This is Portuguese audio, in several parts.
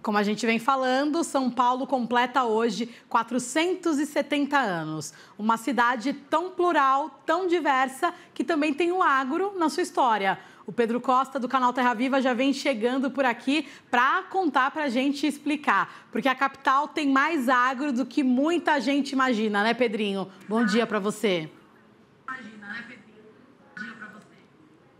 Como a gente vem falando, São Paulo completa hoje 470 anos. Uma cidade tão plural, tão diversa, que também tem o agro na sua história. O Pedro Costa, do canal Terra Viva, já vem chegando por aqui para contar para a gente explicar. Porque a capital tem mais agro do que muita gente imagina, né, Pedrinho? Bom dia para você.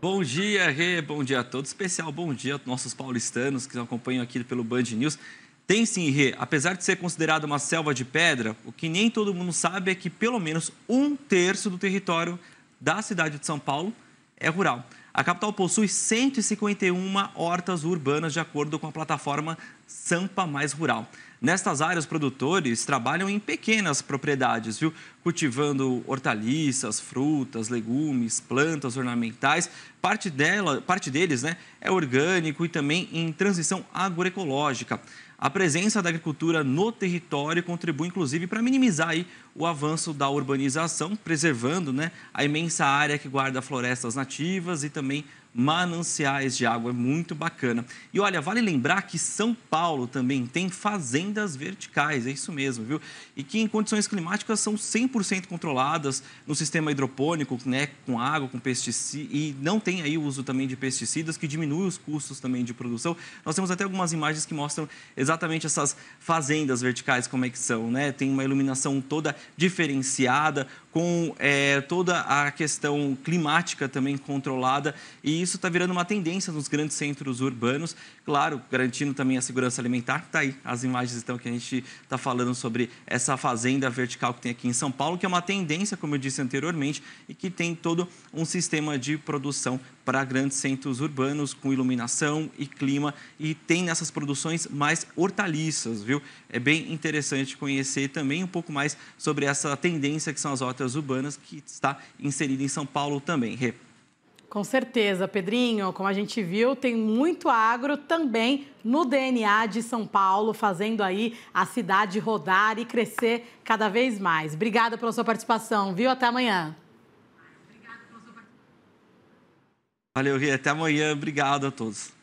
Bom dia, Rê, bom dia a todos. Especial bom dia aos nossos paulistanos que nos acompanham aqui pelo Band News. Tem sim, Rê, apesar de ser considerada uma selva de pedra, o que nem todo mundo sabe é que pelo menos um terço do território da cidade de São Paulo é rural. A capital possui 151 hortas urbanas, de acordo com a plataforma Sampa Mais Rural. Nestas áreas, produtores trabalham em pequenas propriedades, viu? Cultivando hortaliças, frutas, legumes, plantas ornamentais. Parte, dela, parte deles né, é orgânico e também em transição agroecológica. A presença da agricultura no território contribui, inclusive, para minimizar aí, o avanço da urbanização, preservando né, a imensa área que guarda florestas nativas e também também mananciais de água, é muito bacana. E olha, vale lembrar que São Paulo também tem fazendas verticais, é isso mesmo, viu? E que em condições climáticas são 100% controladas no sistema hidropônico, né, com água, com pesticida e não tem aí o uso também de pesticidas que diminui os custos também de produção. Nós temos até algumas imagens que mostram exatamente essas fazendas verticais como é que são, né? Tem uma iluminação toda diferenciada, com é, toda a questão climática também controlada, e isso está virando uma tendência nos grandes centros urbanos, claro, garantindo também a segurança alimentar. Está aí, as imagens estão que a gente está falando sobre essa fazenda vertical que tem aqui em São Paulo, que é uma tendência, como eu disse anteriormente, e que tem todo um sistema de produção para grandes centros urbanos com iluminação e clima e tem nessas produções mais hortaliças, viu? É bem interessante conhecer também um pouco mais sobre essa tendência que são as hortas urbanas que está inserida em São Paulo também. Rê. Com certeza, Pedrinho. Como a gente viu, tem muito agro também no DNA de São Paulo, fazendo aí a cidade rodar e crescer cada vez mais. Obrigada pela sua participação, viu? Até amanhã. Valeu, Rê. Até amanhã. Obrigado a todos.